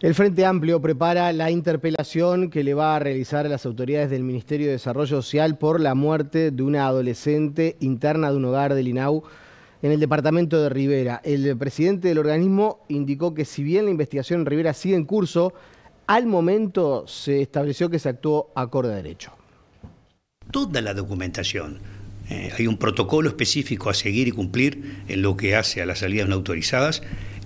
El Frente Amplio prepara la interpelación que le va a realizar a las autoridades del Ministerio de Desarrollo Social por la muerte de una adolescente interna de un hogar del INAU en el departamento de Rivera. El presidente del organismo indicó que si bien la investigación en Rivera sigue en curso, al momento se estableció que se actuó acorde a derecho. Toda la documentación, eh, hay un protocolo específico a seguir y cumplir en lo que hace a las salidas no autorizadas.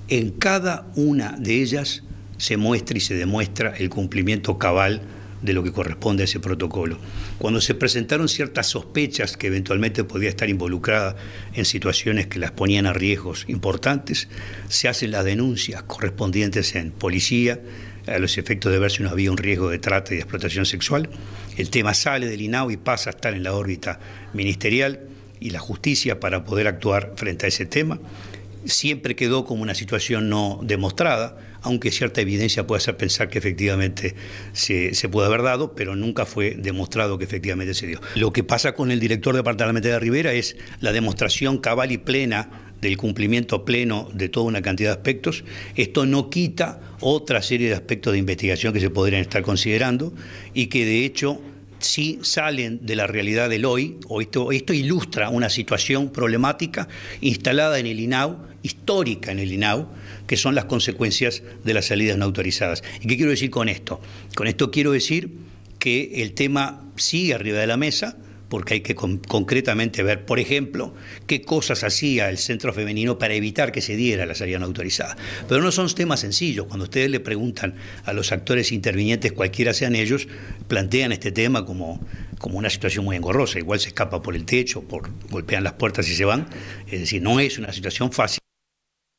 En cada una de ellas se muestra y se demuestra el cumplimiento cabal de lo que corresponde a ese protocolo. Cuando se presentaron ciertas sospechas que eventualmente podía estar involucrada en situaciones que las ponían a riesgos importantes, se hacen las denuncias correspondientes en policía a los efectos de ver si no había un riesgo de trata y de explotación sexual. El tema sale del INAO y pasa a estar en la órbita ministerial y la justicia para poder actuar frente a ese tema siempre quedó como una situación no demostrada, aunque cierta evidencia puede hacer pensar que efectivamente se, puede haber dado, pero nunca fue demostrado que efectivamente se dio. Lo que pasa con el director departamental de Rivera es la demostración cabal y plena del cumplimiento pleno de toda una cantidad de aspectos. Esto no quita otra serie de aspectos de investigación que se podrían estar considerando y que de hecho si salen de la realidad del hoy, o esto, esto ilustra una situación problemática instalada en el INAU, histórica en el INAU, que son las consecuencias de las salidas no autorizadas. ¿Y qué quiero decir con esto? Con esto quiero decir que el tema sigue arriba de la mesa, porque hay que concretamente ver, por ejemplo, qué cosas hacía el centro femenino para evitar que se diera la salida no autorizada. Pero no son temas sencillos. Cuando ustedes le preguntan a los actores intervinientes, cualquiera sean ellos, plantean este tema como, como una situación muy engorrosa. Igual se escapa por el techo, por, golpean las puertas y se van. Es decir, no es una situación fácil.